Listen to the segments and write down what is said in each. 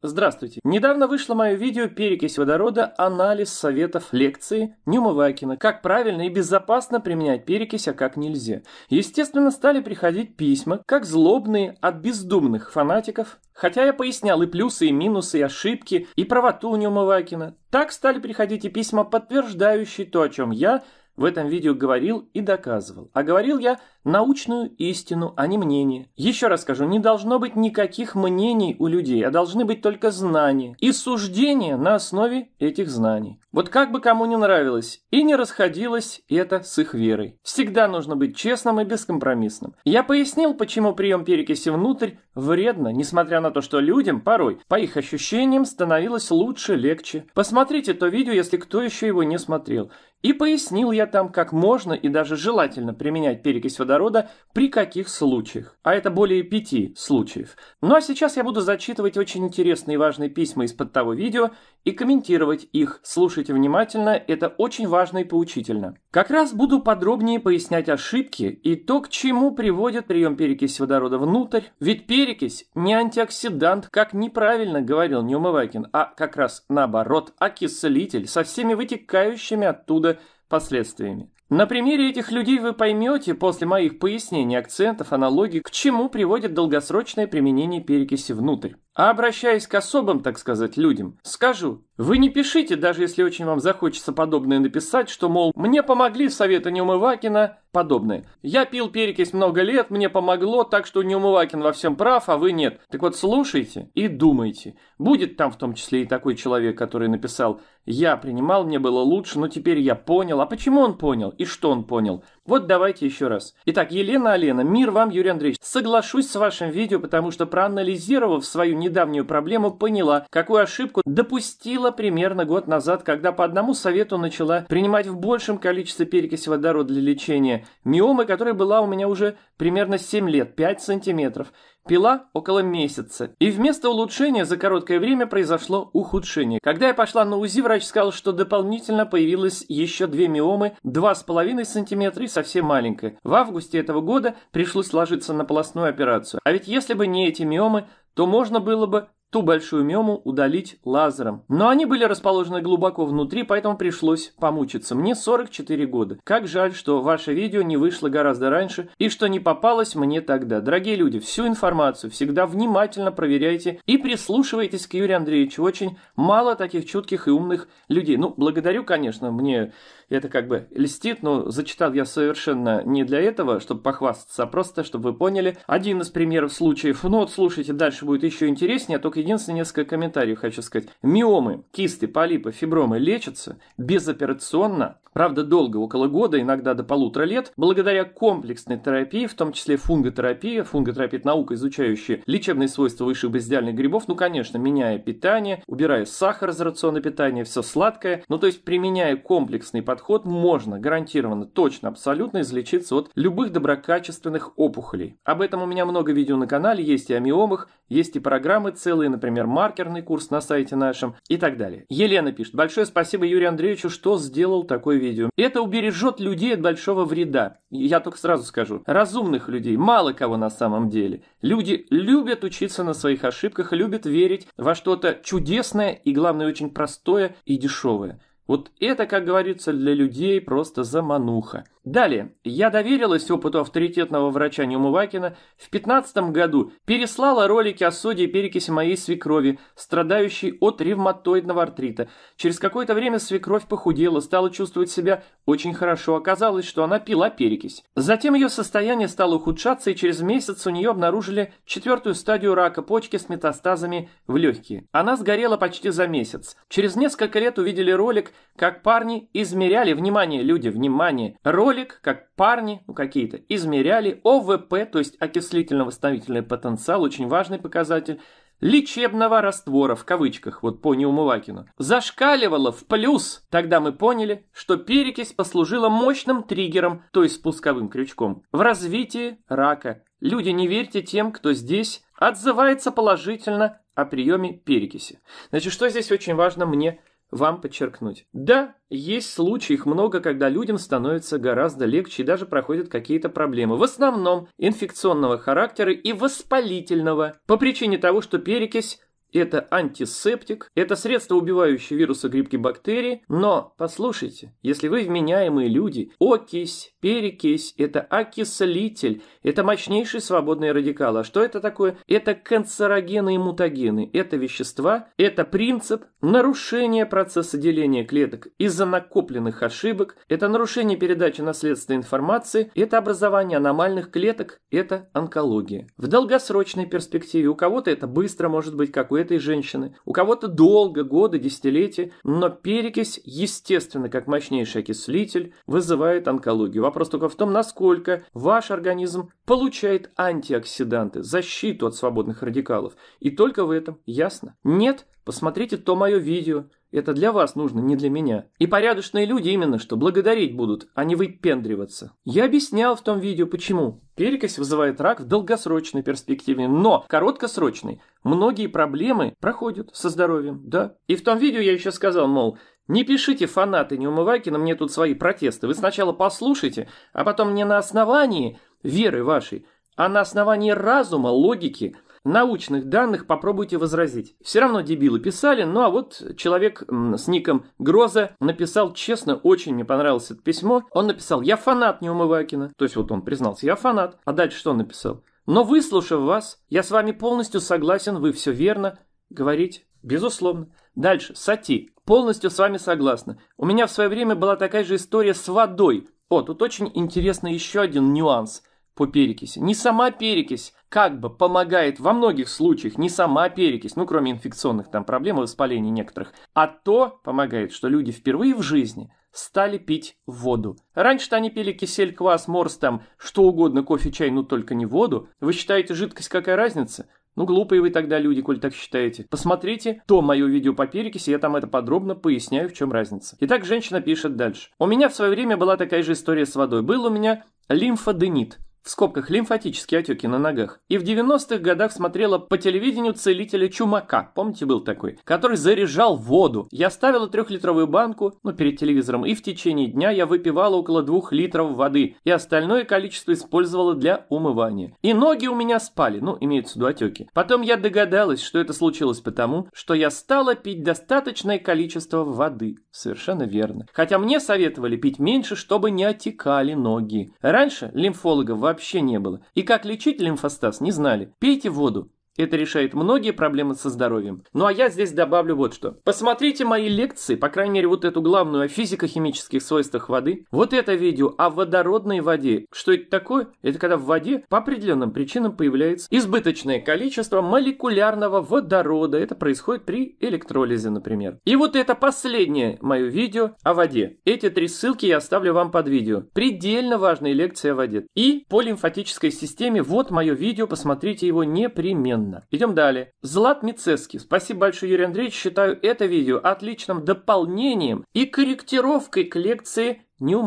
Здравствуйте! Недавно вышло мое видео «Перекись водорода. Анализ советов лекции Нюмавакина. Как правильно и безопасно применять перекись, а как нельзя». Естественно, стали приходить письма, как злобные от бездумных фанатиков, хотя я пояснял и плюсы, и минусы, и ошибки, и правоту Нюмавакина. Так стали приходить и письма, подтверждающие то, о чем я в этом видео говорил и доказывал. А говорил я научную истину, а не мнение. Еще раз скажу, не должно быть никаких мнений у людей, а должны быть только знания и суждения на основе этих знаний. Вот как бы кому не нравилось, и не расходилось это с их верой. Всегда нужно быть честным и бескомпромиссным. Я пояснил, почему прием перекиси внутрь вредно, несмотря на то, что людям порой, по их ощущениям, становилось лучше, легче. Посмотрите то видео, если кто еще его не смотрел. И пояснил я там как можно и даже желательно применять перекись водорода, при каких случаях. А это более пяти случаев. Ну а сейчас я буду зачитывать очень интересные и важные письма из-под того видео и комментировать их. Слушайте внимательно, это очень важно и поучительно. Как раз буду подробнее пояснять ошибки и то, к чему приводит прием перекись водорода внутрь. Ведь перекись не антиоксидант, как неправильно говорил Неумывакин, а как раз наоборот, окислитель со всеми вытекающими оттуда последствиями. На примере этих людей вы поймете после моих пояснений, акцентов, аналогий, к чему приводит долгосрочное применение перекиси внутрь. А обращаясь к особым, так сказать, людям, скажу, вы не пишите, даже если очень вам захочется подобное написать, что, мол, мне помогли советы Неумывакина, подобное. Я пил перекись много лет, мне помогло, так что Неумывакин во всем прав, а вы нет. Так вот, слушайте и думайте. Будет там в том числе и такой человек, который написал «Я принимал, мне было лучше, но теперь я понял». А почему он понял и что он понял? Вот давайте еще раз. Итак, Елена Алена, мир вам, Юрий Андреевич. Соглашусь с вашим видео, потому что проанализировав свою недавнюю проблему, поняла, какую ошибку допустила примерно год назад, когда по одному совету начала принимать в большем количестве перекись водорода для лечения миомы, которая была у меня уже примерно 7 лет, 5 сантиметров пила около месяца. И вместо улучшения за короткое время произошло ухудшение. Когда я пошла на УЗИ, врач сказал, что дополнительно появилось еще две миомы, 2,5 см и совсем маленькая. В августе этого года пришлось ложиться на полостную операцию. А ведь если бы не эти миомы, то можно было бы ту большую мему удалить лазером. Но они были расположены глубоко внутри, поэтому пришлось помучиться. Мне 44 года. Как жаль, что ваше видео не вышло гораздо раньше и что не попалось мне тогда. Дорогие люди, всю информацию всегда внимательно проверяйте и прислушивайтесь к Юрию Андреевичу. Очень мало таких чутких и умных людей. Ну, благодарю, конечно, мне это как бы льстит, но зачитал я совершенно не для этого, чтобы похвастаться, а просто, чтобы вы поняли. Один из примеров случаев. Ну вот, слушайте, дальше будет еще интереснее, только единственное несколько комментариев хочу сказать. Миомы, кисты, полипы, фибромы лечатся безоперационно, правда долго, около года, иногда до полутора лет, благодаря комплексной терапии, в том числе фунготерапии фунготерапия – наука, изучающая лечебные свойства высших бездельных грибов, ну, конечно, меняя питание, убирая сахар из рациона питания, все сладкое, ну, то есть применяя комплексный подход, можно гарантированно, точно, абсолютно излечиться от любых доброкачественных опухолей. Об этом у меня много видео на канале, есть и о миомах, есть и программы целые, например, маркерный курс на сайте нашем и так далее. Елена пишет, большое спасибо Юрию Андреевичу, что сделал такой видео видео. Это убережет людей от большого вреда. Я только сразу скажу. Разумных людей мало кого на самом деле. Люди любят учиться на своих ошибках, любят верить во что-то чудесное и, главное, очень простое и дешевое. Вот это, как говорится, для людей просто замануха. Далее. Я доверилась опыту авторитетного врача Неумывакина. В 15 году переслала ролики о соде и перекиси моей свекрови, страдающей от ревматоидного артрита. Через какое-то время свекровь похудела, стала чувствовать себя очень хорошо. Оказалось, что она пила перекись. Затем ее состояние стало ухудшаться, и через месяц у нее обнаружили четвертую стадию рака почки с метастазами в легкие. Она сгорела почти за месяц. Через несколько лет увидели ролик как парни измеряли, внимание, люди, внимание, ролик, как парни ну, какие-то измеряли ОВП, то есть окислительно-восстановительный потенциал, очень важный показатель, лечебного раствора, в кавычках, вот по Неумывакину, зашкаливало в плюс, тогда мы поняли, что перекись послужила мощным триггером, то есть спусковым крючком, в развитии рака. Люди, не верьте тем, кто здесь отзывается положительно о приеме перекиси. Значит, что здесь очень важно мне вам подчеркнуть. Да, есть случаи, их много, когда людям становится гораздо легче и даже проходят какие-то проблемы. В основном инфекционного характера и воспалительного. По причине того, что перекись это антисептик, это средство, убивающее вирусы, грибки, бактерии. Но, послушайте, если вы вменяемые люди, окись, перекись, это окислитель, это мощнейший свободный радикал. А что это такое? Это канцерогены и мутагены, это вещества, это принцип нарушения процесса деления клеток из-за накопленных ошибок, это нарушение передачи наследственной информации, это образование аномальных клеток, это онкология. В долгосрочной перспективе у кого-то это быстро может быть, как у этой женщины, у кого-то долго, годы, десятилетия, но перекись, естественно, как мощнейший окислитель, вызывает онкологию. Вопрос только в том, насколько ваш организм получает антиоксиданты, защиту от свободных радикалов. И только в этом, ясно? Нет? Посмотрите то мое видео. Это для вас нужно, не для меня. И порядочные люди именно что благодарить будут, а не выпендриваться. Я объяснял в том видео, почему. Перекись вызывает рак в долгосрочной перспективе, но короткосрочной. Многие проблемы проходят со здоровьем, да. И в том видео я еще сказал, мол, не пишите, фанаты Неумывакина, мне тут свои протесты. Вы сначала послушайте, а потом не на основании веры вашей, а на основании разума, логики, научных данных попробуйте возразить. Все равно дебилы писали, ну а вот человек с ником Гроза написал честно, очень мне понравилось это письмо. Он написал «Я фанат Неумывакина». То есть вот он признался «Я фанат». А дальше что он написал? «Но выслушав вас, я с вами полностью согласен, вы все верно говорите». Безусловно. Дальше. Сати. Полностью с вами согласна. У меня в свое время была такая же история с водой. О, тут очень интересно еще один нюанс по перекиси. Не сама перекись, как бы помогает во многих случаях, не сама перекись, ну кроме инфекционных там проблем и воспалений некоторых, а то помогает, что люди впервые в жизни стали пить воду. Раньше-то они пили кисель, квас, морс, там, что угодно, кофе, чай, но только не воду. Вы считаете, жидкость какая разница? Ну, глупые вы тогда люди, коль так считаете. Посмотрите то мое видео по перекиси, я там это подробно поясняю, в чем разница. Итак, женщина пишет дальше. У меня в свое время была такая же история с водой. Был у меня лимфоденит в скобках лимфатические отеки на ногах, и в 90-х годах смотрела по телевидению целителя Чумака, помните был такой, который заряжал воду. Я ставила трехлитровую банку, ну, перед телевизором, и в течение дня я выпивала около двух литров воды, и остальное количество использовала для умывания. И ноги у меня спали, ну, имеются отеки. Потом я догадалась, что это случилось потому, что я стала пить достаточное количество воды. Совершенно верно. Хотя мне советовали пить меньше, чтобы не отекали ноги. Раньше лимфологов вообще не было. И как лечить лимфостаз не знали. Пейте воду. Это решает многие проблемы со здоровьем. Ну а я здесь добавлю вот что. Посмотрите мои лекции, по крайней мере вот эту главную о физико-химических свойствах воды. Вот это видео о водородной воде. Что это такое? Это когда в воде по определенным причинам появляется избыточное количество молекулярного водорода. Это происходит при электролизе, например. И вот это последнее мое видео о воде. Эти три ссылки я оставлю вам под видео. Предельно важные лекции о воде. И по лимфатической системе вот мое видео, посмотрите его непременно именно. Идем далее. Злат Мицески. Спасибо большое, Юрий Андреевич. Считаю это видео отличным дополнением и корректировкой к лекции не у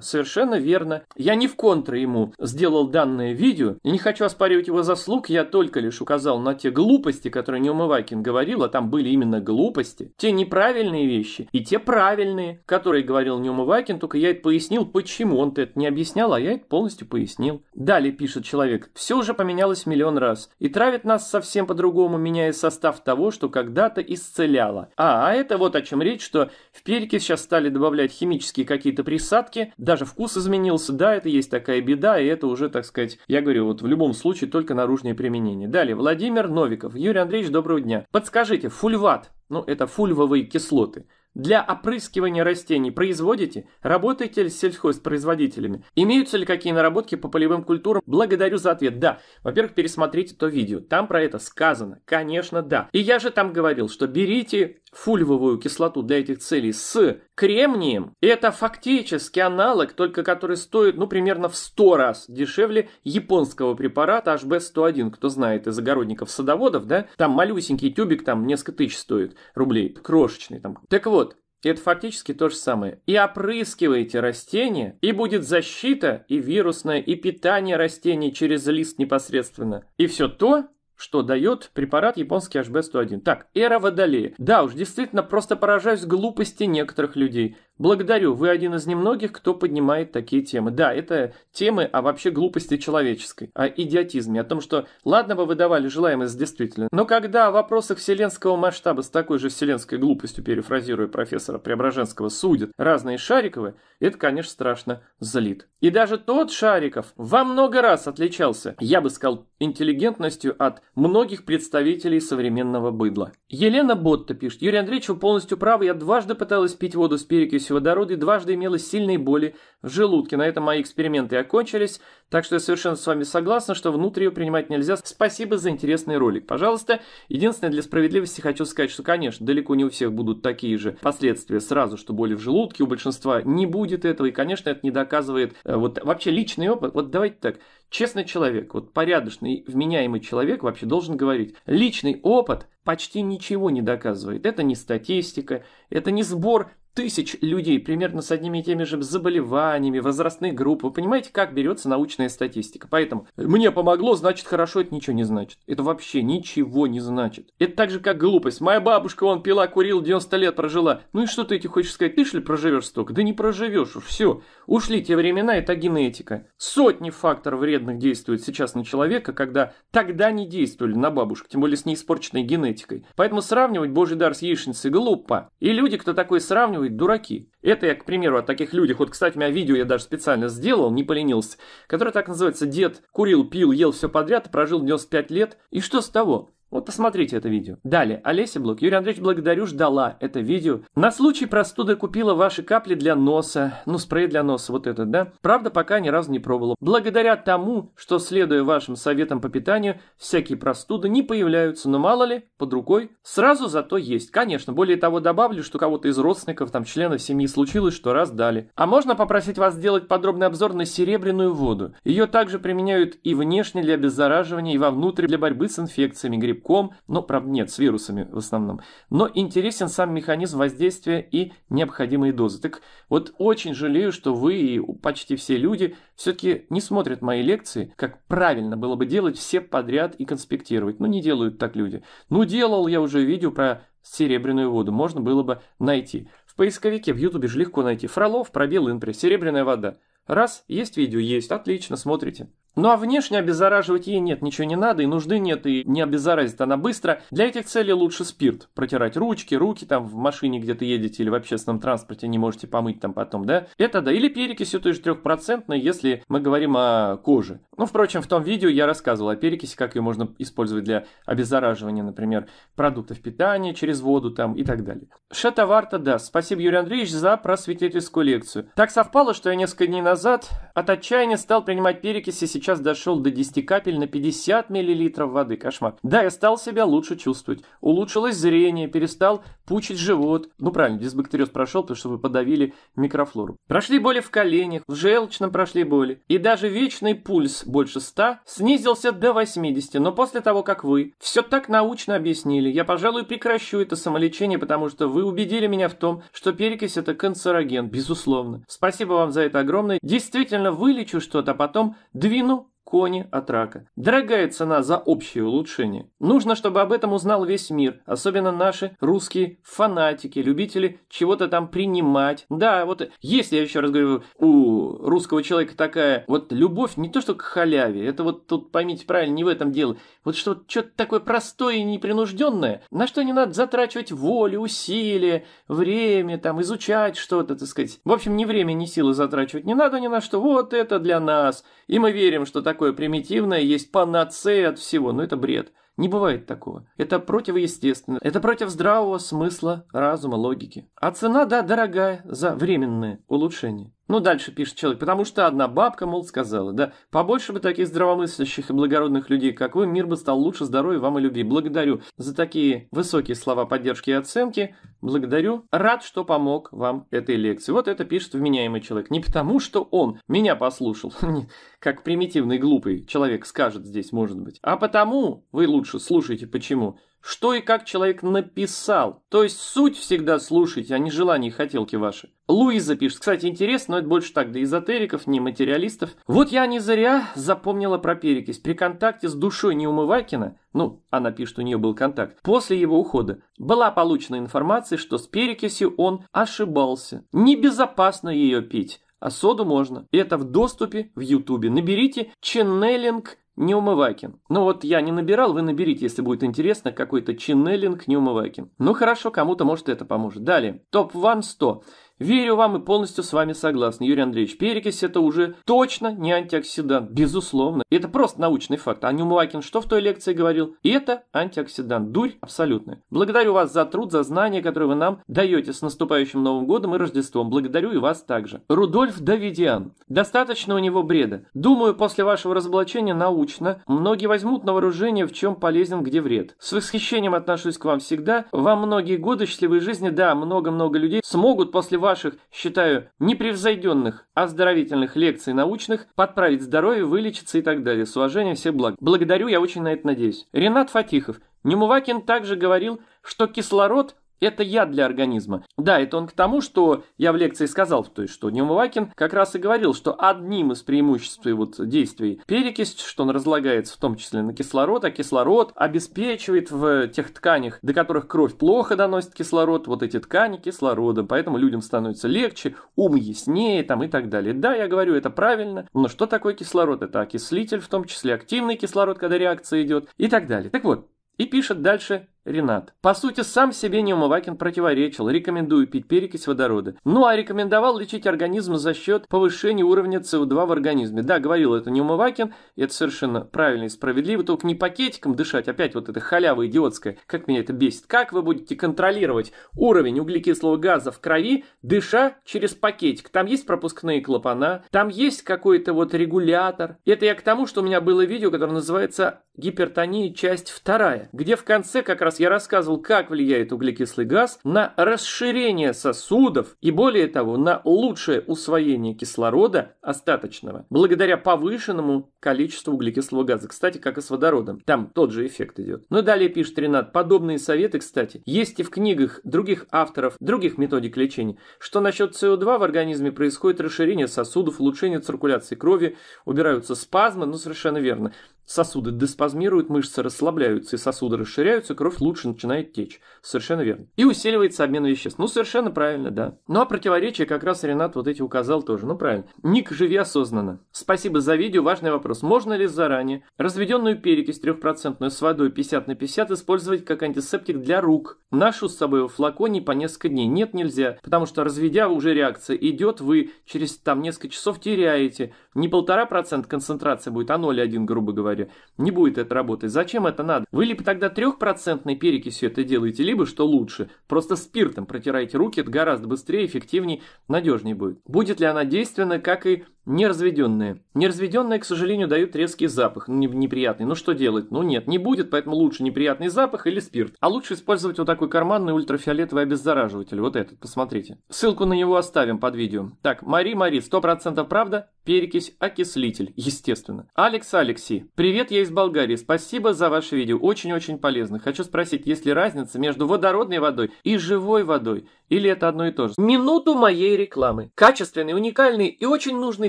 Совершенно верно. Я не в контре ему сделал данное видео и не хочу оспаривать его заслуг, я только лишь указал на те глупости, которые Неумывакин говорил, а там были именно глупости, те неправильные вещи и те правильные, которые говорил Неумывакин, только я это пояснил, почему он это не объяснял, а я это полностью пояснил. Далее пишет человек, все уже поменялось миллион раз и травит нас совсем по-другому, меняя состав того, что когда-то исцеляло. А, а это вот о чем речь, что в перекись сейчас стали добавлять химические какие-то присадки, даже вкус изменился, да, это есть такая беда, и это уже, так сказать, я говорю, вот в любом случае только наружное применение. Далее, Владимир Новиков. Юрий Андреевич, доброго дня. Подскажите, фульват, ну это фульвовые кислоты, для опрыскивания растений производите? Работаете ли с сельхозпроизводителями? Имеются ли какие наработки по полевым культурам? Благодарю за ответ. Да. Во-первых, пересмотрите то видео. Там про это сказано. Конечно, да. И я же там говорил, что берите фульвовую кислоту для этих целей с кремнием, это фактически аналог, только который стоит, ну, примерно в 100 раз дешевле японского препарата HB101. Кто знает из огородников-садоводов, да? Там малюсенький тюбик, там несколько тысяч стоит рублей, крошечный там. Так вот, это фактически то же самое. И опрыскиваете растение, и будет защита, и вирусная, и питание растений через лист непосредственно. И все то, что дает препарат японский HB101. Так, эра водолея. Да уж, действительно, просто поражаюсь глупости некоторых людей. Благодарю, вы один из немногих, кто поднимает такие темы. Да, это темы о а вообще глупости человеческой, о идиотизме, о том, что ладно бы выдавали желаемое за действительное, но когда о вопросах вселенского масштаба с такой же вселенской глупостью, перефразируя профессора Преображенского, судят разные Шариковы, это, конечно, страшно злит. И даже тот Шариков во много раз отличался, я бы сказал, интеллигентностью от многих представителей современного быдла. Елена Ботта пишет, Юрий Андреевич, вы полностью правы, я дважды пыталась пить воду с перекисью появились водороды, дважды имела сильные боли в желудке. На этом мои эксперименты окончились, так что я совершенно с вами согласна, что внутрь ее принимать нельзя. Спасибо за интересный ролик. Пожалуйста, единственное, для справедливости хочу сказать, что, конечно, далеко не у всех будут такие же последствия сразу, что боли в желудке, у большинства не будет этого, и, конечно, это не доказывает. Э, вот вообще личный опыт, вот давайте так, честный человек, вот порядочный, вменяемый человек вообще должен говорить, личный опыт почти ничего не доказывает. Это не статистика, это не сбор тысяч людей примерно с одними и теми же заболеваниями, возрастные группы. Вы понимаете, как берется научная статистика? Поэтому мне помогло, значит хорошо, это ничего не значит. Это вообще ничего не значит. Это так же, как глупость. Моя бабушка, он пила, курил, 90 лет прожила. Ну и что ты этим хочешь сказать? Ты что ли проживешь столько? Да не проживешь уж, все. Ушли те времена, это генетика. Сотни факторов вредных действуют сейчас на человека, когда тогда не действовали на бабушку, тем более с неиспорченной генетикой политикой. Поэтому сравнивать божий дар с яичницей глупо. И люди, кто такое сравнивает, дураки. Это я, к примеру, о таких людях. Вот, кстати, у меня видео я даже специально сделал, не поленился. Который так называется «Дед курил, пил, ел все подряд, прожил 95 лет. И что с того?» Вот посмотрите это видео. Далее. Олеся Блок. Юрий Андреевич, благодарю, ждала это видео. На случай простуды купила ваши капли для носа. Ну, спрей для носа, вот этот, да? Правда, пока ни разу не пробовала. Благодаря тому, что, следуя вашим советам по питанию, всякие простуды не появляются. Но мало ли, под рукой. Сразу зато есть. Конечно, более того, добавлю, что кого-то из родственников, там, членов семьи случилось, что раз дали. А можно попросить вас сделать подробный обзор на серебряную воду. Ее также применяют и внешне для обеззараживания, и вовнутрь для борьбы с инфекциями, гриппом целиком, но, правда, нет, с вирусами в основном. Но интересен сам механизм воздействия и необходимые дозы. Так вот, очень жалею, что вы и почти все люди все-таки не смотрят мои лекции, как правильно было бы делать все подряд и конспектировать. Ну, не делают так люди. Ну, делал я уже видео про серебряную воду, можно было бы найти. В поисковике в Ютубе же легко найти. Фролов, пробел, инпре, серебряная вода. Раз, есть видео, есть, отлично, смотрите. Ну а внешне обеззараживать ей нет, ничего не надо, и нужды нет, и не обеззаразит она быстро. Для этих целей лучше спирт. Протирать ручки, руки там в машине где-то едете или в общественном транспорте не можете помыть там потом, да? Это да. Или перекисью той же трехпроцентной, если мы говорим о коже. Ну, впрочем, в том видео я рассказывал о перекиси, как ее можно использовать для обеззараживания, например, продуктов питания через воду там и так далее. Шатаварта, да. Спасибо, Юрий Андреевич, за просветительскую лекцию. Так совпало, что я несколько дней назад от отчаяния стал принимать перекиси сейчас дошел до 10 капель на 50 мл воды. Кошмар. Да, я стал себя лучше чувствовать. Улучшилось зрение, перестал пучить живот. Ну правильно, дисбактериоз прошел, потому что вы подавили микрофлору. Прошли боли в коленях, в желчном прошли боли. И даже вечный пульс больше 100 снизился до 80. Но после того, как вы все так научно объяснили, я, пожалуй, прекращу это самолечение, потому что вы убедили меня в том, что перекись это канцероген, безусловно. Спасибо вам за это огромное. Действительно вылечу что-то, а потом двину кони от рака. Дорогая цена за общее улучшение. Нужно, чтобы об этом узнал весь мир, особенно наши русские фанатики, любители чего-то там принимать. Да, вот если, я еще раз говорю, у русского человека такая вот любовь не то что к халяве, это вот тут, поймите правильно, не в этом дело. Вот что, что-то такое простое и непринужденное, на что не надо затрачивать волю, усилия, время, там, изучать что-то, так сказать. В общем, ни время, ни силы затрачивать не надо ни на что. Вот это для нас. И мы верим, что так такое примитивное, есть панацея от всего, но ну, это бред. Не бывает такого. Это противоестественно. Это против здравого смысла, разума, логики. А цена, да, дорогая, за временное улучшение. Ну, дальше пишет человек, потому что одна бабка, мол, сказала, да, побольше бы таких здравомыслящих и благородных людей, как вы, мир бы стал лучше, здоровья вам и любви. Благодарю за такие высокие слова поддержки и оценки. Благодарю. Рад, что помог вам этой лекции. Вот это пишет вменяемый человек. Не потому, что он меня послушал, как примитивный глупый человек скажет здесь, может быть, а потому, вы лучше слушайте почему, что и как человек написал. То есть суть всегда слушайте, а не желания и хотелки ваши. Луиза пишет, кстати, интересно, но это больше так для эзотериков, не материалистов. Вот я не зря запомнила про перекись. При контакте с душой Неумывакина, ну, она пишет, у нее был контакт, после его ухода была получена информация, информации, что с перекисью он ошибался. Небезопасно ее пить, а соду можно. Это в доступе в Ютубе. Наберите «Ченнелинг Неумывакин. Ну вот я не набирал, вы наберите, если будет интересно, какой-то ченнелинг Неумывакин. Ну хорошо, кому-то может это поможет. Далее. Топ-1 100. Верю вам и полностью с вами согласен, Юрий Андреевич. Перекись это уже точно не антиоксидант, безусловно. Это просто научный факт. А Нюмвакин что в той лекции говорил? Это антиоксидант. Дурь абсолютная. Благодарю вас за труд, за знания, которые вы нам даете с наступающим Новым годом и Рождеством. Благодарю и вас также. Рудольф Давидиан. Достаточно у него бреда. Думаю, после вашего разоблачения научно многие возьмут на вооружение, в чем полезен, где вред. С восхищением отношусь к вам всегда. Вам многие годы счастливой жизни, да, много-много людей смогут после вас ваших, считаю, непревзойденных, оздоровительных лекций научных, подправить здоровье, вылечиться и так далее. С уважением, все благ. Благодарю, я очень на это надеюсь. Ренат Фатихов. Немувакин также говорил, что кислород – это яд для организма. Да, это он к тому, что я в лекции сказал, то есть, что Неумывакин как раз и говорил, что одним из преимуществ вот действий перекись, что он разлагается в том числе на кислород, а кислород обеспечивает в тех тканях, до которых кровь плохо доносит кислород, вот эти ткани кислорода, поэтому людям становится легче, ум яснее там и так далее. Да, я говорю, это правильно, но что такое кислород? Это окислитель, в том числе активный кислород, когда реакция идет и так далее. Так вот, и пишет дальше Ренат. По сути, сам себе Неумывакин противоречил, рекомендую пить перекись водорода. Ну а рекомендовал лечить организм за счет повышения уровня СО2 в организме. Да, говорил это Неумывакин, это совершенно правильно и справедливо, только не пакетиком дышать, опять вот эта халява идиотская, как меня это бесит. Как вы будете контролировать уровень углекислого газа в крови, дыша через пакетик? Там есть пропускные клапана, там есть какой-то вот регулятор. Это я к тому, что у меня было видео, которое называется «Гипертония. Часть вторая», где в конце как раз я рассказывал, как влияет углекислый газ на расширение сосудов и, более того, на лучшее усвоение кислорода остаточного, благодаря повышенному количеству углекислого газа. Кстати, как и с водородом. Там тот же эффект идет. Ну и далее пишет Ренат. Подобные советы, кстати, есть и в книгах других авторов, других методик лечения. Что насчет СО2 в организме происходит расширение сосудов, улучшение циркуляции крови, убираются спазмы, ну совершенно верно. Сосуды деспазмируют, мышцы расслабляются, и сосуды расширяются, кровь лучше начинает течь. Совершенно верно. И усиливается обмен веществ. Ну, совершенно правильно, да. Ну, а противоречия как раз Ренат вот эти указал тоже. Ну, правильно. Ник, живи осознанно. Спасибо за видео. Важный вопрос. Можно ли заранее разведенную перекись трехпроцентную с водой 50 на 50 использовать как антисептик для рук? Нашу с собой в флаконе по несколько дней. Нет, нельзя. Потому что разведя уже реакция идет, вы через там несколько часов теряете. Не полтора процента концентрация будет, а 0,1, грубо говоря говоря, не будет это работать. Зачем это надо? Вы либо тогда трехпроцентной перекисью это делаете, либо, что лучше, просто спиртом протираете руки, это гораздо быстрее, эффективнее, надежнее будет. Будет ли она действенна, как и Неразведенные. Неразведенные, к сожалению, дают резкий запах, ну, неприятный. Ну что делать? Ну нет, не будет, поэтому лучше неприятный запах или спирт. А лучше использовать вот такой карманный ультрафиолетовый обеззараживатель, вот этот, посмотрите. Ссылку на него оставим под видео. Так, Мари, Мари, 100% правда, перекись, окислитель, естественно. Алекс, Алекси, привет, я из Болгарии, спасибо за ваше видео, очень-очень полезно. Хочу спросить, есть ли разница между водородной водой и живой водой? Или это одно и то же? Минуту моей рекламы. Качественный, уникальный и очень нужный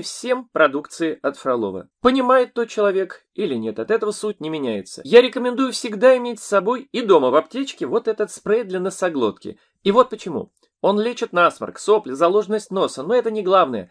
всем продукции от Фролова. Понимает тот человек или нет, от этого суть не меняется. Я рекомендую всегда иметь с собой и дома в аптечке вот этот спрей для носоглотки. И вот почему. Он лечит насморк, сопли, заложенность носа, но это не главное.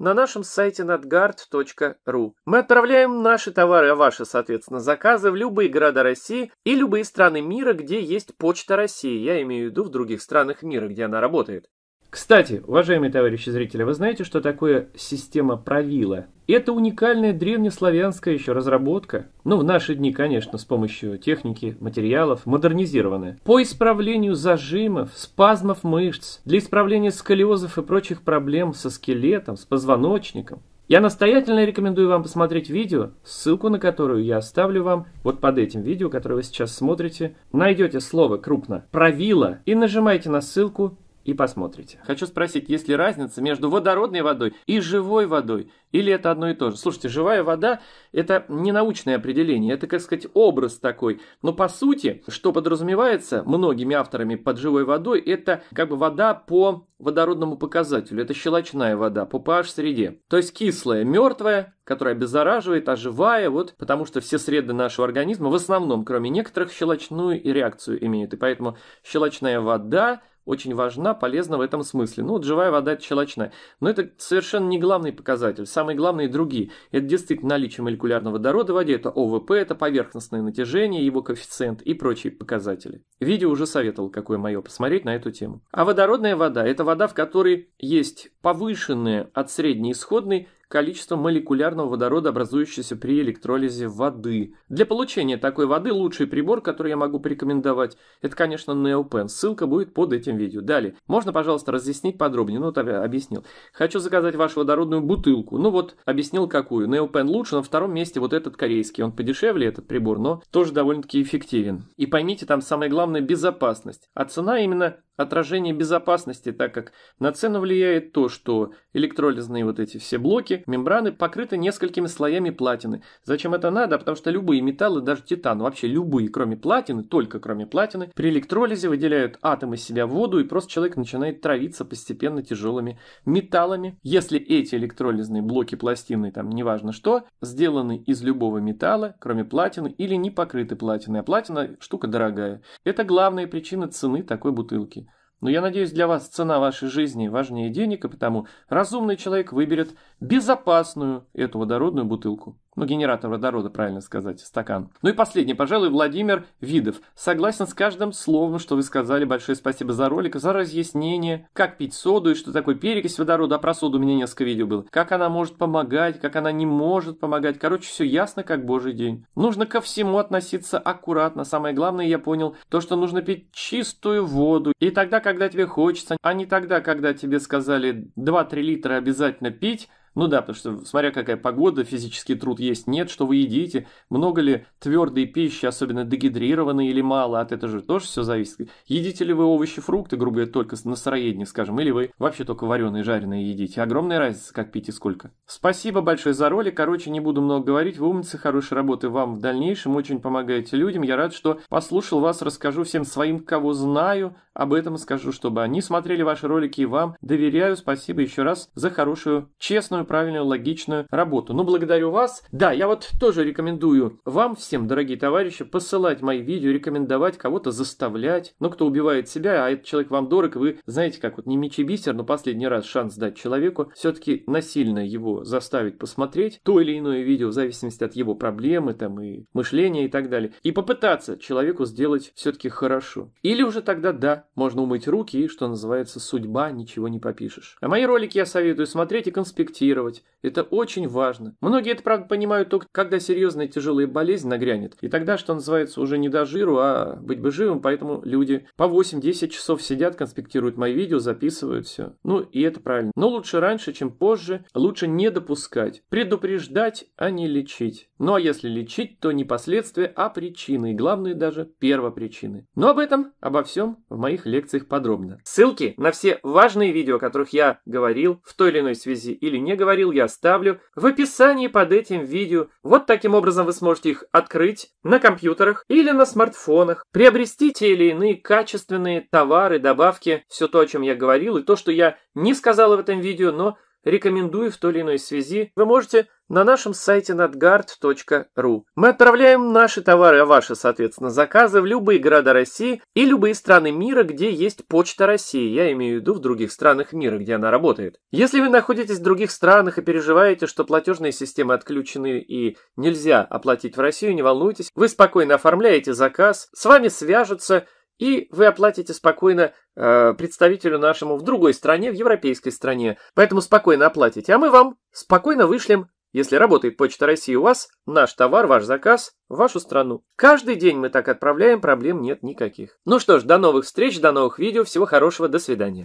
на нашем сайте надгард.ру Мы отправляем наши товары, а ваши, соответственно, заказы в любые города России и любые страны мира, где есть почта России. Я имею в виду в других странах мира, где она работает. Кстати, уважаемые товарищи зрители, вы знаете, что такое система правила? Это уникальная древнеславянская еще разработка, ну в наши дни, конечно, с помощью техники, материалов, модернизированная, по исправлению зажимов, спазмов мышц, для исправления сколиозов и прочих проблем со скелетом, с позвоночником. Я настоятельно рекомендую вам посмотреть видео, ссылку на которую я оставлю вам вот под этим видео, которое вы сейчас смотрите. Найдете слово крупно «правило» и нажимаете на ссылку и посмотрите. Хочу спросить, есть ли разница между водородной водой и живой водой? Или это одно и то же? Слушайте, живая вода – это не научное определение, это, как сказать, образ такой. Но по сути, что подразумевается многими авторами под живой водой, это как бы вода по водородному показателю. Это щелочная вода по pH-среде. То есть кислая, мертвая, которая обеззараживает, а живая, вот, потому что все среды нашего организма в основном, кроме некоторых, щелочную реакцию имеют. И поэтому щелочная вода очень важна, полезна в этом смысле. Ну, вот живая вода – это щелочная. Но это совершенно не главный показатель. Самые главные другие. Это действительно наличие молекулярного водорода в воде, это ОВП, это поверхностное натяжение, его коэффициент и прочие показатели. Видео уже советовал, какое мое посмотреть на эту тему. А водородная вода – это вода, в которой есть повышенная от средней исходной количество молекулярного водорода, образующегося при электролизе воды. Для получения такой воды лучший прибор, который я могу порекомендовать, это, конечно, Neopen. Ссылка будет под этим видео. Далее. Можно, пожалуйста, разъяснить подробнее? Ну, тогда объяснил. Хочу заказать вашу водородную бутылку. Ну вот, объяснил какую. Neopen лучше, на втором месте вот этот корейский. Он подешевле, этот прибор, но тоже довольно-таки эффективен. И поймите, там самое главное – безопасность. А цена именно отражение безопасности, так как на цену влияет то, что электролизные вот эти все блоки, мембраны покрыты несколькими слоями платины. Зачем это надо? Потому что любые металлы, даже титан, вообще любые, кроме платины, только кроме платины, при электролизе выделяют атомы из себя в воду, и просто человек начинает травиться постепенно тяжелыми металлами. Если эти электролизные блоки пластины, там неважно что, сделаны из любого металла, кроме платины, или не покрыты платиной, а платина штука дорогая. Это главная причина цены такой бутылки. Но я надеюсь, для вас цена вашей жизни важнее денег, и потому разумный человек выберет безопасную эту водородную бутылку. Ну, генератор водорода, правильно сказать, стакан. Ну и последний, пожалуй, Владимир Видов. Согласен с каждым словом, что вы сказали. Большое спасибо за ролик, за разъяснение, как пить соду и что такое перекись водорода. А про соду у меня несколько видео было. Как она может помогать, как она не может помогать. Короче, все ясно, как божий день. Нужно ко всему относиться аккуратно. Самое главное, я понял, то, что нужно пить чистую воду. И тогда, когда тебе хочется, а не тогда, когда тебе сказали 2-3 литра обязательно пить, ну да, потому что смотря какая погода, физический труд есть, нет, что вы едите, много ли твердой пищи, особенно дегидрированной или мало, от этого же тоже все зависит. Едите ли вы овощи, фрукты, грубо говоря, только на сыроедне, скажем, или вы вообще только вареные, жареные едите. Огромная разница, как пить и сколько. Спасибо большое за ролик, короче, не буду много говорить, вы умницы, хорошей работы вам в дальнейшем, очень помогаете людям, я рад, что послушал вас, расскажу всем своим, кого знаю, об этом скажу, чтобы они смотрели ваши ролики и вам доверяю, спасибо еще раз за хорошую, честную полезную, правильную, логичную работу. Ну, благодарю вас. Да, я вот тоже рекомендую вам всем, дорогие товарищи, посылать мои видео, рекомендовать кого-то заставлять. Ну, кто убивает себя, а этот человек вам дорог, вы знаете, как вот не мечи но последний раз шанс дать человеку, все-таки насильно его заставить посмотреть то или иное видео в зависимости от его проблемы там и мышления и так далее. И попытаться человеку сделать все-таки хорошо. Или уже тогда да, можно умыть руки и, что называется, судьба, ничего не попишешь. А мои ролики я советую смотреть и конспектировать контролировать. Это очень важно. Многие это, правда, понимают только, когда серьезная тяжелая болезнь нагрянет. И тогда, что называется, уже не до жиру, а быть бы живым, поэтому люди по 8-10 часов сидят, конспектируют мои видео, записывают все. Ну, и это правильно. Но лучше раньше, чем позже. Лучше не допускать. Предупреждать, а не лечить. Но ну, а если лечить, то не последствия, а причины, и главное даже первопричины. Но об этом, обо всем в моих лекциях подробно. Ссылки на все важные видео, о которых я говорил, в той или иной связи или не говорил, я оставлю в описании под этим видео. Вот таким образом вы сможете их открыть на компьютерах или на смартфонах, приобрести те или иные качественные товары, добавки, все то, о чем я говорил, и то, что я не сказал в этом видео, но рекомендую в той или иной связи. Вы можете на нашем сайте nadguard.ru. Мы отправляем наши товары, а ваши, соответственно, заказы в любые города России и любые страны мира, где есть почта России. Я имею в виду в других странах мира, где она работает. Если вы находитесь в других странах и переживаете, что платежные системы отключены и нельзя оплатить в Россию, не волнуйтесь, вы спокойно оформляете заказ, с вами свяжутся и вы оплатите спокойно э, представителю нашему в другой стране, в европейской стране. Поэтому спокойно оплатите, а мы вам спокойно вышлем если работает Почта России у вас, наш товар, ваш заказ, в вашу страну. Каждый день мы так отправляем, проблем нет никаких. Ну что ж, до новых встреч, до новых видео, всего хорошего, до свидания.